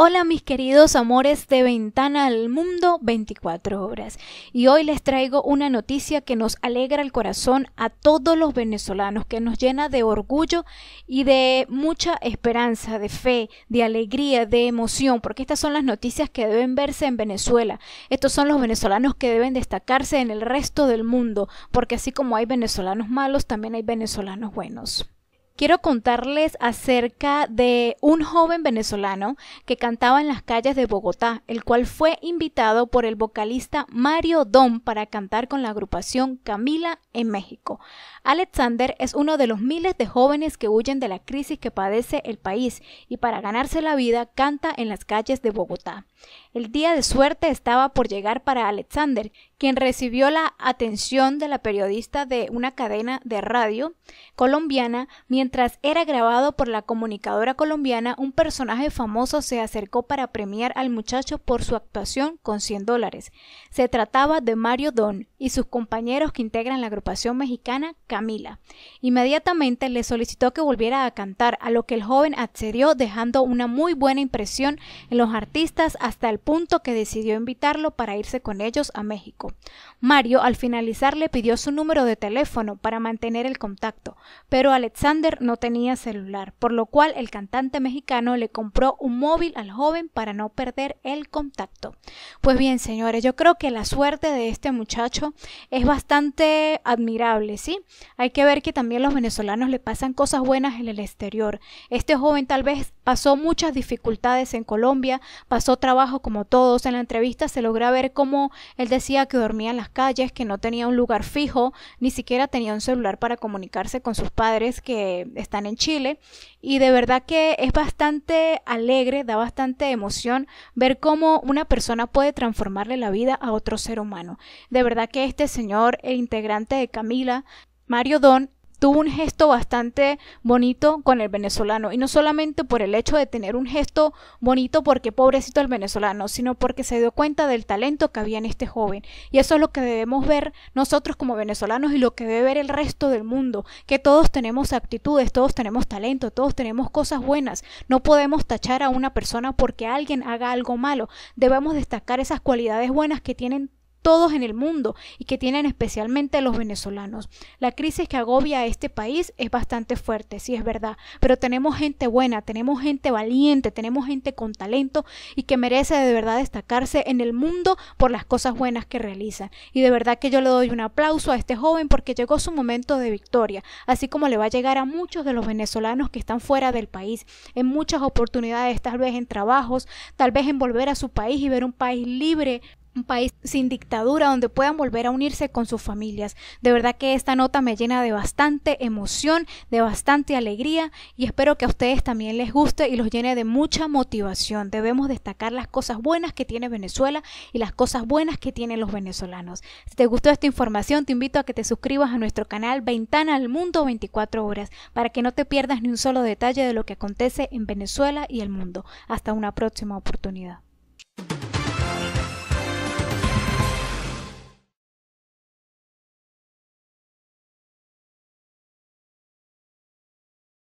Hola mis queridos amores de Ventana al Mundo 24 horas y hoy les traigo una noticia que nos alegra el corazón a todos los venezolanos, que nos llena de orgullo y de mucha esperanza, de fe, de alegría, de emoción, porque estas son las noticias que deben verse en Venezuela. Estos son los venezolanos que deben destacarse en el resto del mundo, porque así como hay venezolanos malos, también hay venezolanos buenos quiero contarles acerca de un joven venezolano que cantaba en las calles de Bogotá, el cual fue invitado por el vocalista Mario Dom para cantar con la agrupación Camila en México. Alexander es uno de los miles de jóvenes que huyen de la crisis que padece el país y para ganarse la vida canta en las calles de Bogotá. El día de suerte estaba por llegar para Alexander, quien recibió la atención de la periodista de una cadena de radio colombiana mientras era grabado por la comunicadora colombiana, un personaje famoso se acercó para premiar al muchacho por su actuación con 100 dólares. Se trataba de Mario Don y sus compañeros que integran la agrupación mexicana Camila. Inmediatamente le solicitó que volviera a cantar, a lo que el joven accedió dejando una muy buena impresión en los artistas hasta el punto que decidió invitarlo para irse con ellos a México. Mario al finalizar le pidió su número de teléfono para mantener el contacto, pero Alexander no tenía celular, por lo cual el cantante mexicano le compró un móvil al joven para no perder el contacto. Pues bien, señores, yo creo que la suerte de este muchacho es bastante admirable, ¿sí? Hay que ver que también los venezolanos le pasan cosas buenas en el exterior. Este joven tal vez pasó muchas dificultades en Colombia, pasó trabajo como todos. En la entrevista se logra ver cómo él decía que dormía en las calles, que no tenía un lugar fijo, ni siquiera tenía un celular para comunicarse con sus padres que están en Chile. Y de verdad que es bastante alegre, da bastante emoción ver cómo una persona puede transformarle la vida a otro ser humano. De verdad que este señor, e integrante de Camila, Mario Don, tuvo un gesto bastante bonito con el venezolano. Y no solamente por el hecho de tener un gesto bonito porque pobrecito el venezolano, sino porque se dio cuenta del talento que había en este joven. Y eso es lo que debemos ver nosotros como venezolanos y lo que debe ver el resto del mundo, que todos tenemos actitudes, todos tenemos talento, todos tenemos cosas buenas. No podemos tachar a una persona porque alguien haga algo malo. Debemos destacar esas cualidades buenas que tienen todos en el mundo y que tienen especialmente los venezolanos. La crisis que agobia a este país es bastante fuerte, sí es verdad, pero tenemos gente buena, tenemos gente valiente, tenemos gente con talento y que merece de verdad destacarse en el mundo por las cosas buenas que realiza. Y de verdad que yo le doy un aplauso a este joven porque llegó su momento de victoria, así como le va a llegar a muchos de los venezolanos que están fuera del país, en muchas oportunidades, tal vez en trabajos, tal vez en volver a su país y ver un país libre, un país sin dictadura donde puedan volver a unirse con sus familias. De verdad que esta nota me llena de bastante emoción, de bastante alegría y espero que a ustedes también les guste y los llene de mucha motivación. Debemos destacar las cosas buenas que tiene Venezuela y las cosas buenas que tienen los venezolanos. Si te gustó esta información, te invito a que te suscribas a nuestro canal Ventana al Mundo 24 horas para que no te pierdas ni un solo detalle de lo que acontece en Venezuela y el mundo. Hasta una próxima oportunidad.